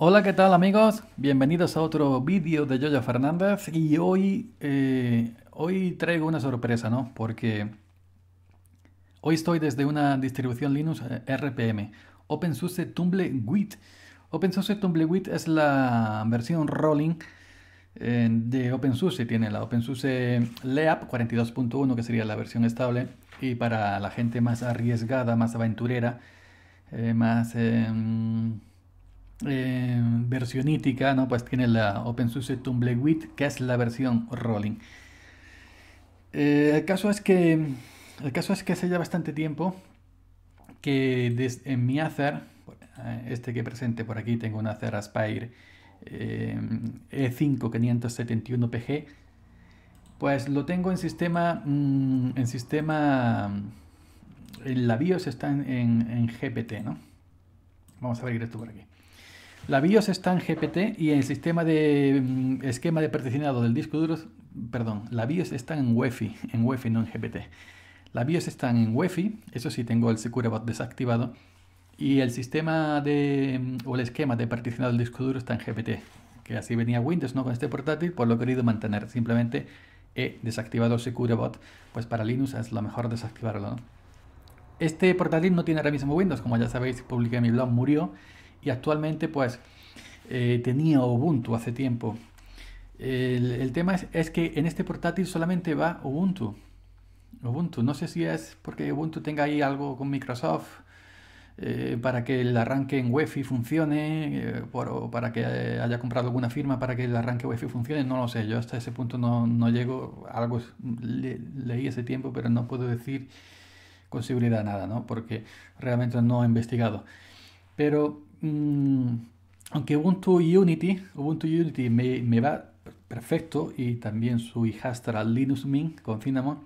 Hola, ¿qué tal amigos? Bienvenidos a otro vídeo de Yoyo Fernández y hoy, eh, hoy traigo una sorpresa, ¿no? Porque hoy estoy desde una distribución Linux eh, RPM, OpenSUSE TumbleWeed. OpenSUSE TumbleWeed es la versión rolling eh, de OpenSUSE, tiene la OpenSUSE LEAP 42.1 que sería la versión estable y para la gente más arriesgada, más aventurera, más em, eh, versión versionítica, ¿no? Pues tiene la OpenSUSE Tumbleweed, que es la versión rolling. Eh, el caso es que. El caso es que hace ya bastante tiempo que en mi Acer, eh, este que presente por aquí, tengo un Acer Aspire E5 571PG, e pues lo tengo en sistema. Mm, en sistema. En la BIOS está en, GPT, ¿no? Vamos a abrir esto por aquí. La BIOS está en GPT y el sistema de mm, esquema de particionado del disco duro, perdón, la BIOS está en UEFI, en UEFI no en GPT. La BIOS está en UEFI, eso sí tengo el SecureBot desactivado y el sistema de mm, o el esquema de particionado del disco duro está en GPT, que así venía Windows no con este portátil, por lo he querido mantener, simplemente he desactivado el SecureBot, pues para Linux es lo mejor desactivarlo, ¿no? Este portátil no tiene ahora mismo Windows, como ya sabéis, publiqué mi blog, murió y actualmente pues eh, tenía Ubuntu hace tiempo. El, tema es, que en este portátil solamente va Ubuntu. Ubuntu, no sé si es porque Ubuntu tenga ahí algo con Microsoft eh, para que el arranque en Wi-Fi funcione, eh, o para que haya comprado alguna firma para que el arranque wi funcione, no lo sé, yo hasta ese punto no, no llego, algo leí ese tiempo, pero no puedo decir con seguridad nada, ¿no? porque realmente no he investigado. Pero Mm, aunque Ubuntu Unity, Ubuntu Unity me, va perfecto y también su hijastra Linux Mint con Cinnamon,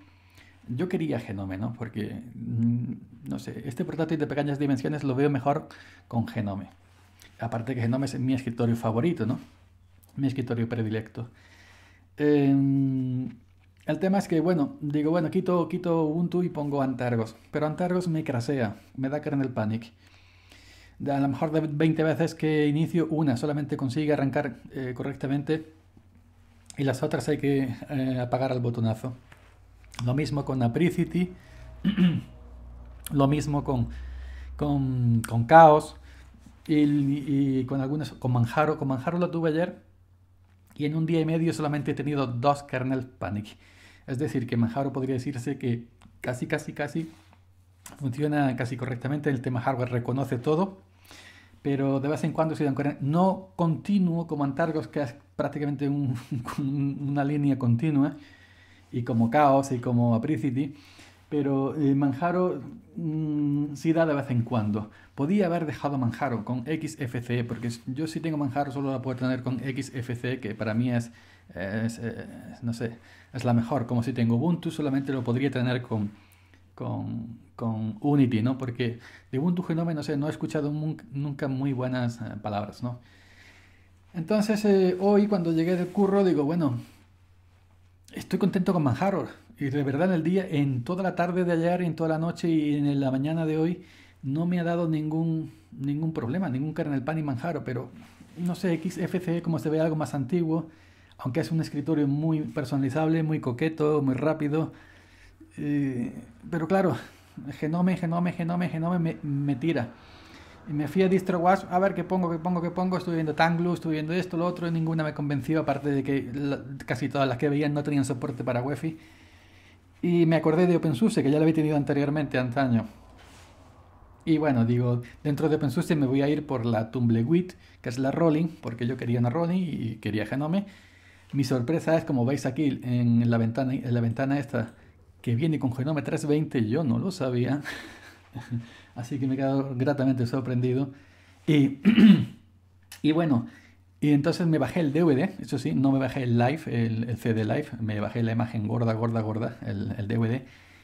yo quería Genome, Porque, mm, no sé, este portátil de pequeñas dimensiones lo veo mejor con Genome. Aparte que Genome es mi escritorio favorito, ¿no? Mi escritorio predilecto. Em, el tema es que, bueno, digo, bueno, quito, quito Ubuntu y pongo Antargos. Pero Antargos me crasea, me da kernel panic a lo mejor de 20 veces que inicio, una solamente consigue arrancar eh, correctamente y las otras hay que eh, apagar al botonazo. Lo mismo con Apricity, lo mismo con, con, con Chaos y, con algunas, con Manjaro. Con Manjaro lo tuve ayer y en un día y medio solamente he tenido dos Kernels panic. Es decir, que Manjaro podría decirse que casi, casi, casi funciona casi correctamente. El tema hardware reconoce todo pero de vez en cuando se dan Corea. No continuo como Antargos, que es prácticamente una línea continua, y como Chaos y como Apricity, pero eh, Manjaro mm, sí da de vez en cuando. Podía haber dejado Manjaro con XFCE, porque yo si tengo Manjaro solo la puedo tener con XFCE, que para mí es no sé, es la mejor. Como si tengo Ubuntu, solamente lo podría tener con con, con Unity, ¿no? Porque de Ubuntu Genome, no sé, no he escuchado nunca muy buenas eh, palabras, ¿no? Entonces, eh, hoy cuando llegué del curro, digo, bueno, estoy contento con Manjaro. Y de verdad, en el día, en toda la tarde de ayer, en toda la noche y en la mañana de hoy, no me ha dado ningún, ningún problema, ningún kernel pan y Manjaro, pero no sé, XFCE como se ve algo más antiguo, aunque es un escritorio muy personalizable, muy coqueto, muy rápido, pero claro, genome, genome, genome, genome me, tira. Y me fui a DistroWatch, a ver qué pongo, qué pongo, qué pongo. Estuve viendo Tanglu, estuve viendo esto, lo otro, ninguna me convenció, aparte de que casi todas las que veían no tenían soporte para wifi Y me acordé de OpenSUSE, que ya lo había tenido anteriormente, antaño. Y bueno, digo, dentro de OpenSUSE me voy a ir por la Tumbleweed, que es la Rolling, porque yo quería una Rolling y quería Genome. Mi sorpresa es, como veis aquí en la ventana, en la ventana esta, que viene con Genome 320, yo no lo sabía. Así que me he quedado gratamente sorprendido. Y, y bueno, y entonces me bajé el DVD, eso sí, no me bajé el live, el, CD live, me bajé la imagen gorda, gorda, gorda, el, DVD,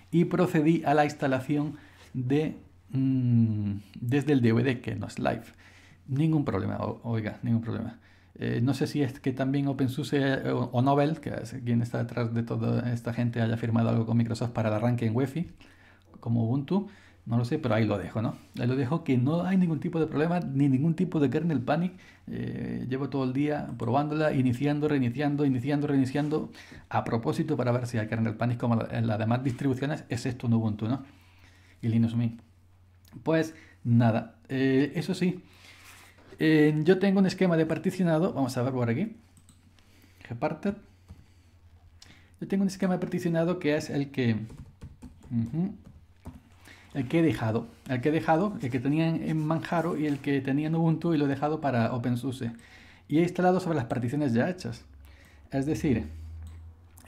y procedí a la instalación de mm, desde el DVD, que no es live. Ningún problema, oiga, ningún problema. Eh, no sé si es que también OpenSUSE eh, o, o Nobel, que es quien está detrás de toda esta gente, haya firmado algo con Microsoft para el arranque en Wi-Fi, como Ubuntu. No lo sé, pero ahí lo dejo, ¿no? Ahí lo dejo que no hay ningún tipo de problema, ni ningún tipo de kernel panic. Eh, llevo todo el día probándola, iniciando, reiniciando, iniciando, reiniciando, a propósito para ver si hay kernel panic como en las demás distribuciones, es esto en Ubuntu, ¿no? Y Linux Mint. Pues nada, eso sí, eh, yo tengo un esquema de particionado, vamos a ver por aquí, gparted. Yo tengo un esquema de particionado que es el que, el que he dejado, el que he dejado, el que tenía en Manjaro y el que tenía en Ubuntu y lo he dejado para OpenSUSE. Y he instalado sobre las particiones ya hechas. Es decir,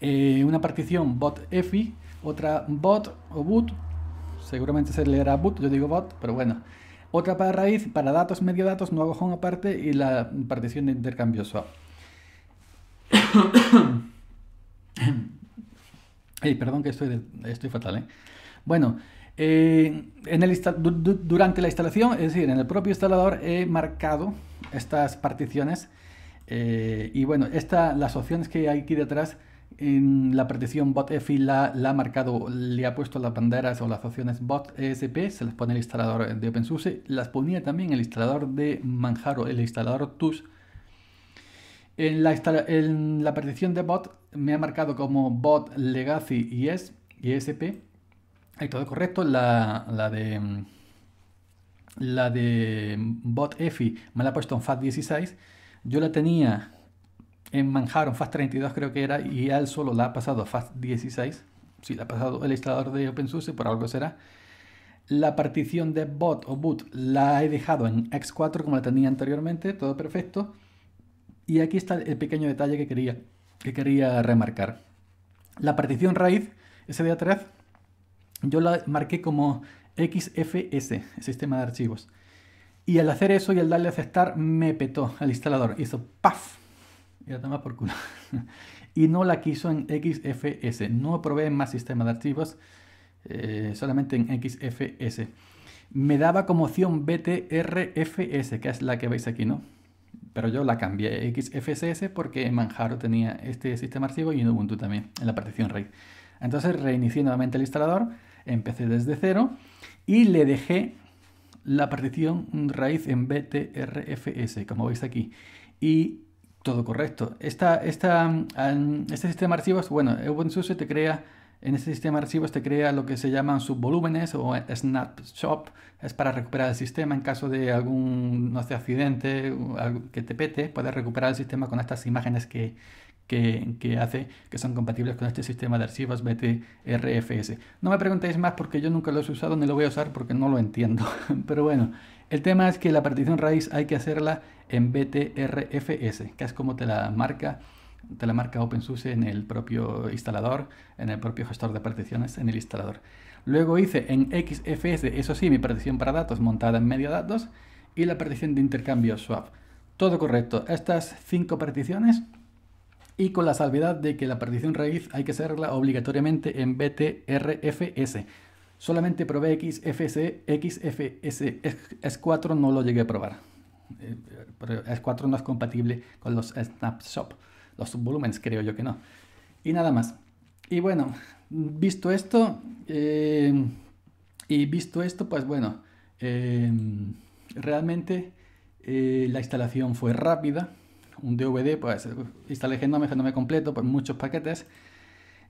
eh, una partición EFI, otra bot o boot, seguramente se leerá boot, yo digo bot, pero bueno otra para raíz, para datos, medio datos, nuevo home aparte y la partición de intercambio swap. perdón que estoy, estoy fatal, ¿eh? Bueno, eh, en durante la instalación, es decir, en el propio instalador he marcado estas particiones eh, y bueno, esta, las opciones que hay aquí detrás en la partición Bot la, la, ha marcado, le ha puesto las banderas o las opciones bot ESP, se las pone el instalador de OpenSUSE, las ponía también el instalador de Manjaro, el instalador TUS. En la, partición de bot me ha marcado como bot legacy y es ESP. Hay todo correcto, la, de la de bot EFI me la ha puesto en FAT16. Yo la tenía en Manjaro, Fast 32 creo que era, y él solo la ha pasado a Fast 16, si la ha pasado el instalador de OpenSUSE, por algo será. La partición de bot o boot la he dejado en X4 como la tenía anteriormente, todo perfecto. Y aquí está el pequeño detalle que quería, que quería remarcar. La partición raíz, de 3 yo la marqué como XFS, sistema de archivos. Y al hacer eso y al darle a aceptar, me petó al instalador. Hizo ¡paf! ya toma por culo. y no la quiso en XFS. No probé más sistemas de archivos, eh, solamente en XFS. Me daba como opción BTRFS, que es la que veis aquí, ¿no? Pero yo la cambié a XFSS porque Manjaro tenía este sistema archivo y Ubuntu también, en la partición RAID. Entonces reinicié nuevamente el instalador, empecé desde cero y le dejé la partición raíz en BTRFS, como veis aquí. Y todo correcto. este sistema de archivos, bueno, OpenSUSE te crea, en este sistema de archivos te crea lo que se llaman subvolúmenes o snapshot, es para recuperar el sistema en caso de algún, no sé, accidente, algo que te pete, puedes recuperar el sistema con estas imágenes que, que, hace que son compatibles con este sistema de archivos BTRFS. No me preguntéis más porque yo nunca lo he usado ni lo voy a usar porque no lo entiendo. Pero bueno, el tema es que la partición raíz hay que hacerla en BTRFS, que es como te la marca te la marca OpenSUSE en el propio instalador, en el propio gestor de particiones, en el instalador. Luego hice en XFS, eso sí, mi partición para datos montada en medio datos y la partición de intercambio swap. Todo correcto. Estas cinco particiones y con la salvedad de que la partición raíz hay que hacerla obligatoriamente en BTRFS. Solamente probé XFS, XFS, S4 no lo llegué a probar. Eh, S4 no es compatible con los snapshots, los subvolúmenes creo yo que no. Y nada más. Y bueno, visto esto, eh, y visto esto, pues bueno, eh, realmente la instalación fue rápida un DVD, pues instalé Genome, Genome completo, por pues, muchos paquetes.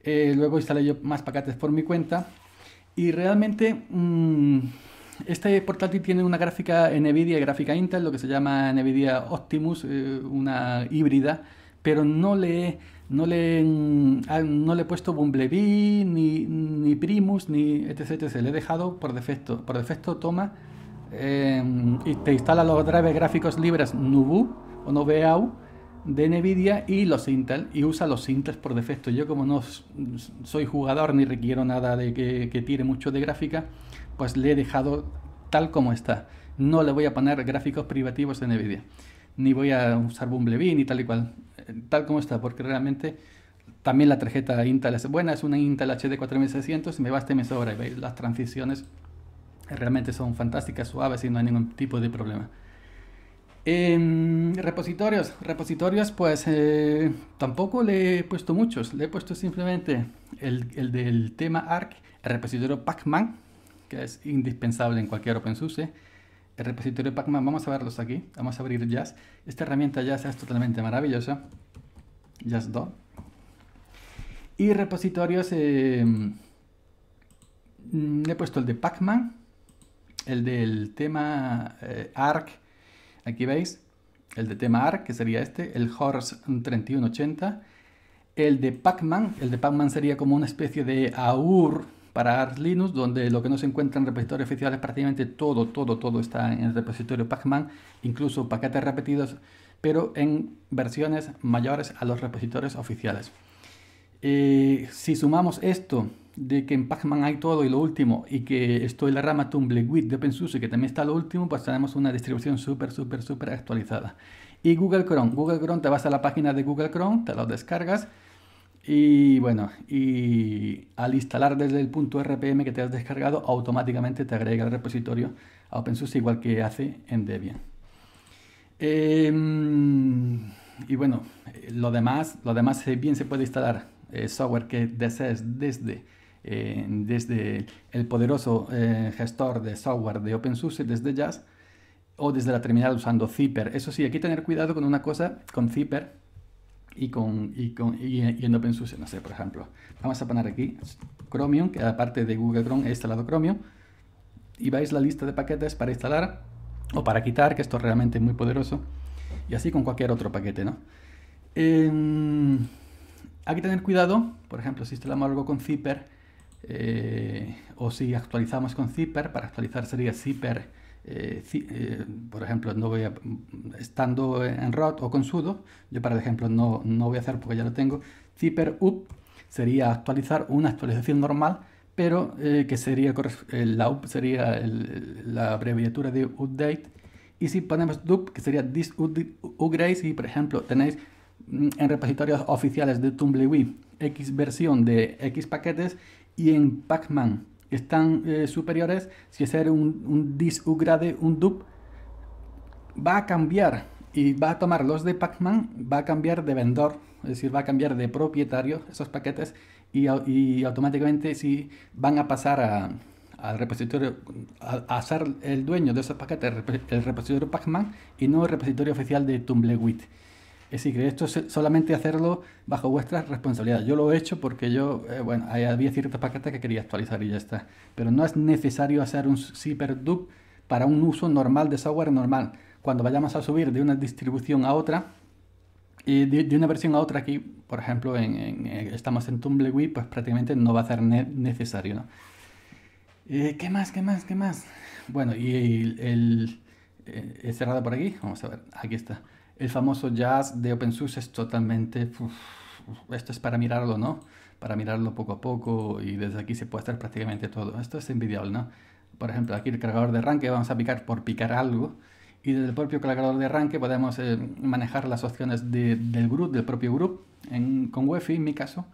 Eh, luego instalé yo más paquetes por mi cuenta. Y realmente mm, este portátil tiene una gráfica NVIDIA y gráfica Intel, lo que se llama NVIDIA Optimus, eh, una híbrida, pero no le, no le, mm, no le he puesto Bumblebee, ni, ni Primus, ni etc, etc. Le he dejado por defecto. Por defecto toma em, y te instala los drivers gráficos libres Nubu o no de NVIDIA y los Intel, y usa los Intel por defecto. Yo como no soy jugador ni requiero nada de que, que tire mucho de gráfica, pues le he dejado tal como está. No le voy a poner gráficos privativos de NVIDIA, ni voy a usar Bumblebee ni tal y cual, eh, tal como está, porque realmente también la tarjeta Intel es buena, es una Intel HD 4600, me basta y me sobra. Las transiciones realmente son fantásticas, suaves y no hay ningún tipo de problema. Em, repositorios, repositorios pues eh, tampoco le he puesto muchos, le he puesto simplemente el, del tema ARC, el repositorio Pacman, que es indispensable en cualquier OpenSUSE, ¿eh? el repositorio Pacman, vamos a verlos aquí, vamos a abrir Jazz, esta herramienta Jazz es totalmente maravillosa, Jazz 2, y repositorios, em, le he puesto el de Pacman, el del tema eh, ARC, Aquí veis el de tema ARC, que sería este, el Horse 3180, el de Pacman, el de Pacman sería como una especie de AUR para Arch Linux, donde lo que no se encuentra en repositorios oficiales, prácticamente todo, todo, todo está en el repositorio Pacman, incluso paquetes repetidos, pero en versiones mayores a los repositorios oficiales. Eh, si sumamos esto de que en Pacman hay todo y lo último, y que estoy en la rama with de OpenSUSE, que también está lo último, pues tenemos una distribución súper, súper, súper actualizada. Y Google Chrome. Google Chrome, te vas a la página de Google Chrome, te lo descargas, y bueno, y al instalar desde el punto RPM que te has descargado, automáticamente te agrega el repositorio a OpenSUSE, igual que hace en Debian. Em, y bueno, eh, lo demás, lo demás bien se puede instalar eh, software que desees desde, eh, desde el poderoso eh, gestor de software de OpenSUSE, desde Jazz, o desde la terminal usando Zipper. Eso sí, hay que tener cuidado con una cosa, con Zipper y, con, y, en OpenSUSE, no sé, por ejemplo. Vamos a poner aquí Chromium, que aparte de Google Chrome he instalado Chromium, y veis la lista de paquetes para instalar o para quitar, que esto es realmente muy poderoso, y así con cualquier otro paquete, ¿no? Em, hay que tener cuidado, por ejemplo, si instalamos algo con zipper eh, o si actualizamos con zipper, para actualizar sería zipper, eh, eh, por ejemplo, no voy estando en ROT o con sudo, yo para el ejemplo no, no voy a hacer porque ya lo tengo, zipper up sería actualizar una actualización normal, pero que sería, la up sería la abreviatura de update, y si ponemos dup, que sería this upgrade, si por ejemplo tenéis en repositorios oficiales de Tumbleweed X versión de X paquetes y en Pacman están eh, superiores, si hacer un, un disupgrade un dup, va a cambiar y va a tomar los de Pacman, va a cambiar de vendor, es decir, va a cambiar de propietario esos paquetes y, automáticamente si van a pasar al repositorio, a, a, ser el dueño de esos paquetes, el repositorio Pacman y no el repositorio oficial de Tumbleweed. Es decir, que esto es solamente hacerlo bajo vuestra responsabilidad. Yo lo he hecho porque yo, eh, bueno, había ciertos paquetes que quería actualizar y ya está. Pero no es necesario hacer un CyberDub para un uso normal de software normal. Cuando vayamos a subir de una distribución a otra, y de, una versión a otra aquí, por ejemplo, en, eh, estamos en Tumbleweed, pues prácticamente no va a ser necesario, eh, ¿Qué más? ¿Qué más? ¿Qué más? Bueno, y el, cerrado por aquí. Vamos a ver, aquí está el famoso jazz de OpenSUSE es totalmente, esto es para mirarlo, ¿no? Para mirarlo poco a poco y desde aquí se puede hacer prácticamente todo. Esto es envidiable, ¿no? Por ejemplo, aquí el cargador de arranque vamos a picar por picar algo y desde el propio cargador de arranque podemos eh, manejar las opciones del grupo, del propio grupo, con UEFI, en mi caso.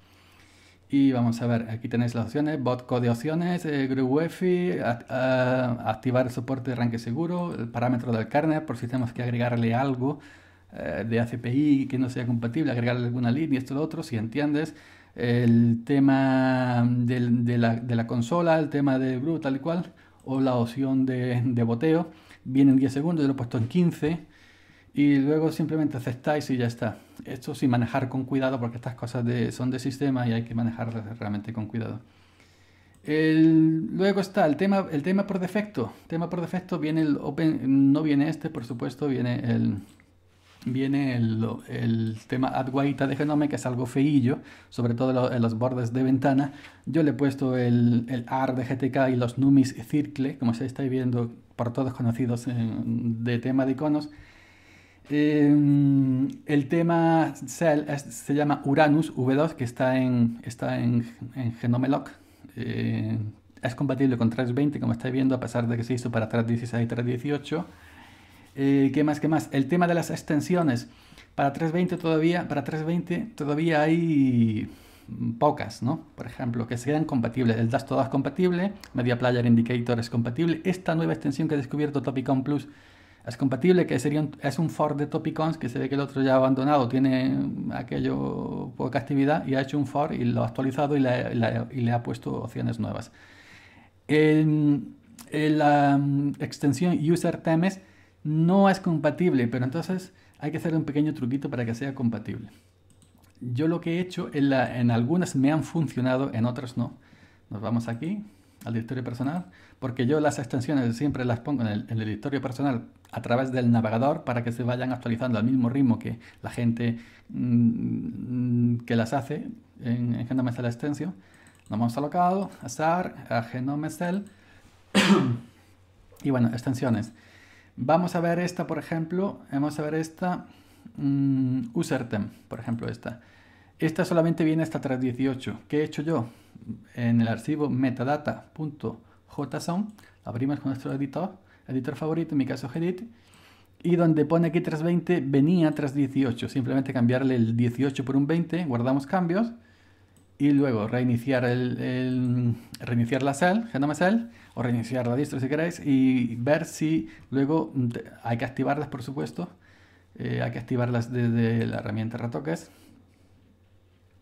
Y vamos a ver, aquí tenéis las opciones, bot code opciones, eh, group wi eh, activar el soporte de arranque seguro, el parámetro del kernel por si tenemos que agregarle algo eh, de ACPI que no sea compatible, agregarle alguna línea, esto, lo otro, si entiendes el tema de, la, consola, el tema de Brew, tal y cual, o la opción de, boteo, viene en 10 segundos, yo lo he puesto en 15, y luego simplemente aceptáis y ya está. Esto sin manejar con cuidado, porque estas cosas de, son de sistema y hay que manejarlas realmente con cuidado. luego está el tema, el tema por defecto. tema por defecto viene el Open, no viene este, por supuesto, viene el, viene el, tema Adwaita de Genome, que es algo feillo, sobre todo en los bordes de ventana. Yo le he puesto el, el AR de GTK y los Numis Circle, como se estáis viendo por todos conocidos eh, de tema de iconos. Eh, el tema se llama Uranus V2, que está en, está en, Genome Lock. Eh, es compatible con 320, como estáis viendo, a pesar de que se hizo para 316 y 318. Eh, ¿Qué más? ¿Qué más? El tema de las extensiones. Para 320 todavía, para 320 todavía hay mm, pocas, ¿no? Por ejemplo, que sean compatibles. El Dash es compatible, Media Player Indicator es compatible. Esta nueva extensión que he descubierto, Topicon Plus, es compatible, que sería es un for de Topicons, que se ve que el otro ya ha abandonado, tiene aquello poca actividad y ha hecho un for y lo ha actualizado y le, ha puesto opciones nuevas. En, la mm, extensión User no es compatible, pero entonces hay que hacer un pequeño truquito para que sea compatible. Yo lo que he hecho, en, en algunas me han funcionado, en otras no. Nos vamos aquí, al directorio personal, porque yo las extensiones siempre las pongo en el, directorio personal a través del navegador para que se vayan actualizando al mismo ritmo que la gente mm, que las hace en, en Genome Nos vamos alocado a SAR, a Genome y bueno, extensiones. Vamos a ver esta, por ejemplo. Vamos a ver esta. Mm, usertem, por ejemplo, esta. Esta solamente viene hasta 318. ¿Qué he hecho yo? En el archivo metadata.json, abrimos con nuestro editor, editor favorito, en mi caso edit, y donde pone aquí 20, venía 18. Simplemente cambiarle el 18 por un 20, guardamos cambios y luego reiniciar, el, reiniciar la sal, genome o reiniciar la distro si queréis, y ver si luego hay que activarlas, por supuesto. Eh, hay que activarlas desde la herramienta retoques.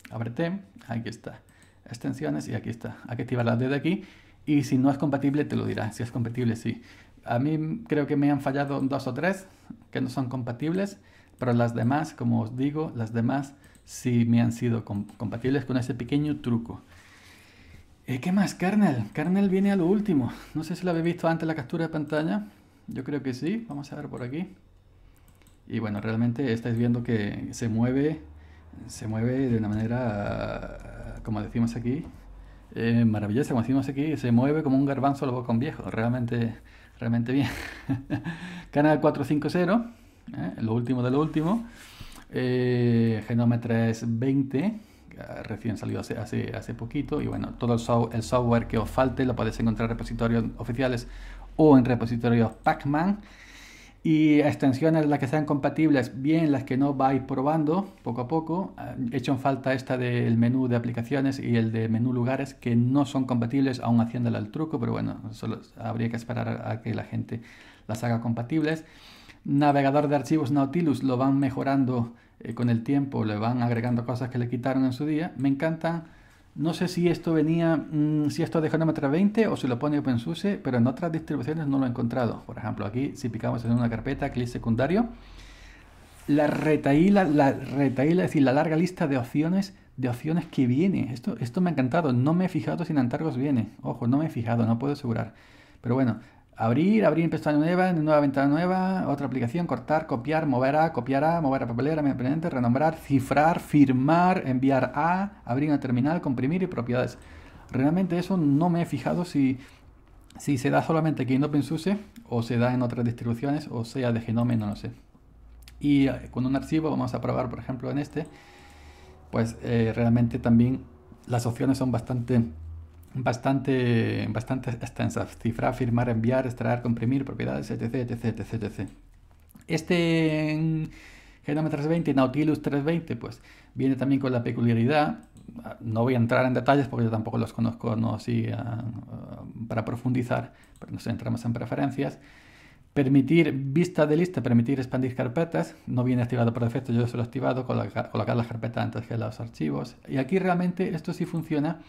Abrete, aquí está. Extensiones y aquí está. Hay que activarlas desde aquí. Y si no es compatible, te lo dirá. Si es compatible, sí. A mí creo que me han fallado dos o tres que no son compatibles, pero las demás, como os digo, las demás si me han sido compatibles con ese pequeño truco. Eh, ¿Qué más? Kernel. Kernel viene a lo último. No sé si lo habéis visto antes la captura de pantalla. Yo creo que sí. Vamos a ver por aquí. Y bueno, realmente estáis viendo que se mueve, se mueve de una manera, como decimos aquí, eh, maravillosa, como decimos aquí, se mueve como un garbanzo al bocón viejo. Realmente, realmente bien. Canal 450, eh, lo último de lo último eh, Genome 320, recién salió hace, hace, poquito, y bueno, todo el, software que os falte lo podéis encontrar en repositorios oficiales o en repositorios Pacman. Y extensiones las que sean compatibles, bien las que no vais probando poco a poco. He eh, hecho en falta esta del menú de aplicaciones y el de menú lugares que no son compatibles, aún haciéndole el truco, pero bueno, solo habría que esperar a que la gente las haga compatibles navegador de archivos Nautilus lo van mejorando eh, con el tiempo, le van agregando cosas que le quitaron en su día. Me encanta, no sé si esto venía, mm, si esto de Geometra 20 o si lo pone OpenSUSE, pero en otras distribuciones no lo he encontrado. Por ejemplo, aquí si picamos en una carpeta, clic secundario, la retaíla, la retaíla, es decir, la larga lista de opciones, de opciones que viene. Esto, esto me ha encantado, no me he fijado si en viene. Ojo, no me he fijado, no puedo asegurar. Pero bueno, Abrir, abrir pestaña nueva, nueva ventana nueva, otra aplicación, cortar, copiar, mover a, copiar a, mover a papelera, mi mediante, renombrar, cifrar, firmar, enviar a, abrir una terminal, comprimir y propiedades. Realmente eso no me he fijado si, se da solamente aquí en OpenSUSE o se da en otras distribuciones o sea de Genome, no lo sé. Y eh, con un archivo vamos a probar, por ejemplo, en este, pues eh, realmente también las opciones son bastante bastante, bastante extensa. Cifrar, firmar, enviar, extraer, comprimir, propiedades, etc, etc, etc, Este Genome 320, Nautilus 320, pues viene también con la peculiaridad, no voy a entrar en detalles porque yo tampoco los conozco no, así ah, para profundizar, pero nos entramos en preferencias. Permitir vista de lista, permitir expandir carpetas, no viene activado por defecto, yo lo he activado, colocar, colocar las carpetas antes que los archivos. Y aquí realmente esto sí funciona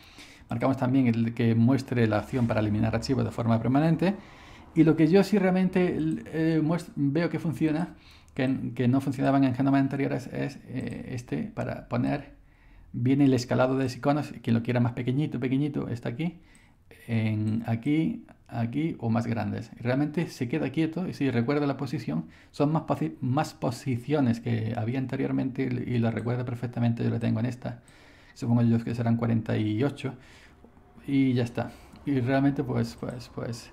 Marcamos también el que muestre la opción para eliminar archivos de forma permanente. Y lo que yo sí realmente eh, veo que funciona, que, que no funcionaban en genomas anteriores, es eh, este para poner viene el escalado de iconos, quien lo quiera más pequeñito, pequeñito, está aquí, en aquí, aquí o más grandes. Realmente se queda quieto y si recuerda la posición, son más, más posiciones que había anteriormente y lo recuerdo perfectamente, yo lo tengo en esta supongo yo que serán 48 y ya está. Y realmente pues, pues, pues,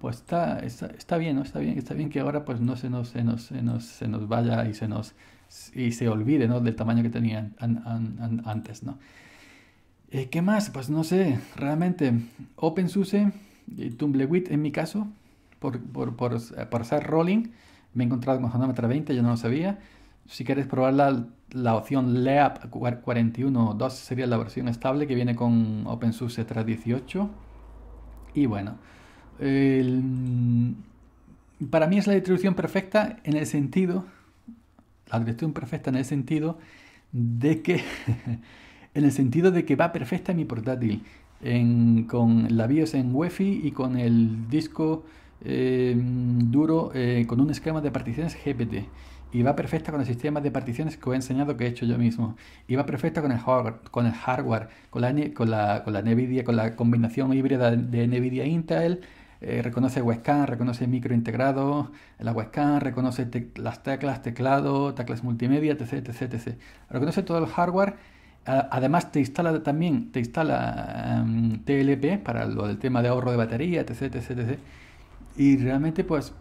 pues está, está, bien, ¿no? Está bien, está bien que ahora pues no se nos, se nos, se nos, se nos vaya y se nos y se olvide, ¿no? Del tamaño que tenían antes, ¿no? Eh, ¿Qué más? Pues no sé, realmente OpenSUSE, eh, Tumblewit en mi caso, por, por, por, eh, por hacer rolling, me he encontrado con Hanometer 20, yo no lo sabía. Si quieres probarla, la opción LEAP 41.2 sería la versión estable que viene con OpenSUSE 3.18. Y bueno, para mí es la distribución perfecta en el sentido, la distribución perfecta en el sentido de que, en el sentido de que va perfecta mi portátil, con la BIOS en UEFI y con el disco eh, duro eh, con un esquema de particiones GPT y va perfecta con el sistema de particiones que os he enseñado que he hecho yo mismo. Y va perfecta con el hardware, con, el hardware, con, la, con, la, con la NVIDIA, con la combinación híbrida de NVIDIA e Intel. Eh, reconoce webcam, reconoce micro integrado, la webcam, reconoce las teclas, teclado, teclas multimedia, etc, etc, etc. Reconoce todo el hardware. Además te instala también, te instala em, TLP para lo del tema de ahorro de batería, etc, etc, etc. Y realmente pues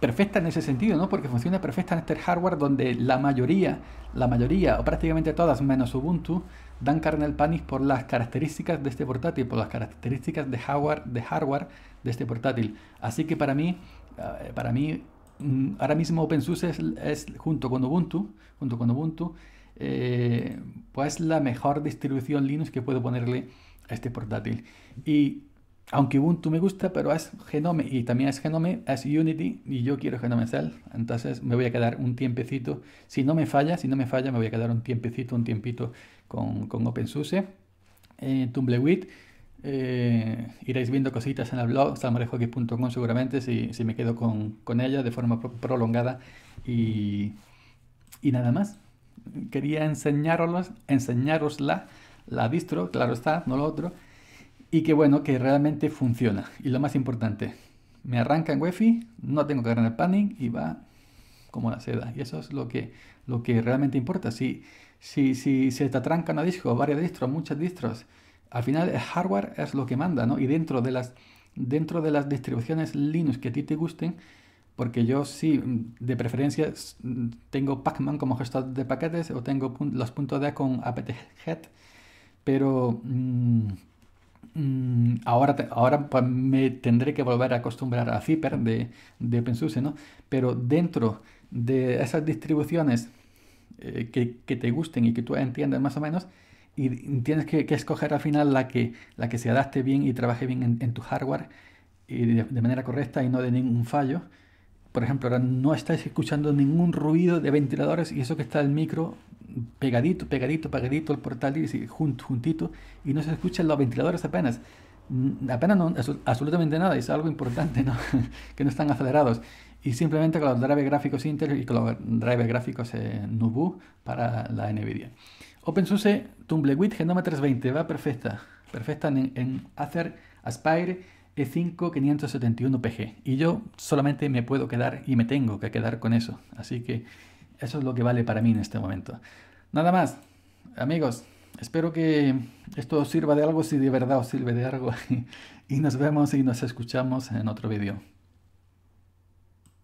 perfecta en ese sentido, ¿no? Porque funciona perfecta en este hardware donde la mayoría, la mayoría o prácticamente todas menos Ubuntu dan carne panic por las características de este portátil, por las características de hardware, de hardware de este portátil. Así que para mí, eh, para mí mm, ahora mismo OpenSUSE es, es junto con Ubuntu, junto con Ubuntu, eh, pues la mejor distribución Linux que puedo ponerle a este portátil. Y aunque Ubuntu me gusta, pero es Genome y también es Genome, es Unity y yo quiero Genome Cell, entonces me voy a quedar un tiempecito, si no me falla, si no me falla, me voy a quedar un tiempecito, un tiempito con, con OpenSUSE, eh, Tumbleweed, eh, iréis viendo cositas en el blog, samarejoque.com seguramente, si, si, me quedo con, ella de forma prolongada y, y, nada más. Quería enseñaros, la distro, claro está, no lo otro, y que bueno, que realmente funciona. Y lo más importante, me arranca en Wi-Fi, no tengo que agarrar el panning y va como la seda. Y eso es lo que, lo que realmente importa. Si, si, si se te atranca a disco, varias distros, muchas distros, al final el hardware es lo que manda, ¿no? Y dentro de las, dentro de las distribuciones Linux que a ti te gusten, porque yo sí, de preferencia, tengo Pacman como gestor de paquetes o tengo los puntos de con apt-get, e pero... Mm, Mm, ahora, ahora me tendré que volver a acostumbrar a Zipper de, OpenSUSE, ¿no? Pero dentro de esas distribuciones eh, que, te gusten y que tú entiendas más o menos, y tienes que, escoger al final la que, la que se adapte bien y trabaje bien en, tu hardware y de, de, manera correcta y no de ningún fallo. Por ejemplo, ahora no estáis escuchando ningún ruido de ventiladores y eso que está el micro pegadito, pegadito, pegadito al portal y juntito, y no se escuchan los ventiladores apenas. Mm, apenas no, absolutamente nada, es algo importante, que no están acelerados. Y simplemente con los drivers gráficos Intel y con los drivers gráficos eh, Nubu para la NVIDIA. OpenSUSE Tumbleweed Genoma 320 va perfecta, perfecta en, hacer Aspire E5 571PG. Y yo solamente me puedo quedar y me tengo que quedar con eso. Así que eso es lo que vale para mí en este momento. Nada más, amigos, espero que esto os sirva de algo, si de verdad os sirve de algo. y nos vemos y nos escuchamos en otro vídeo.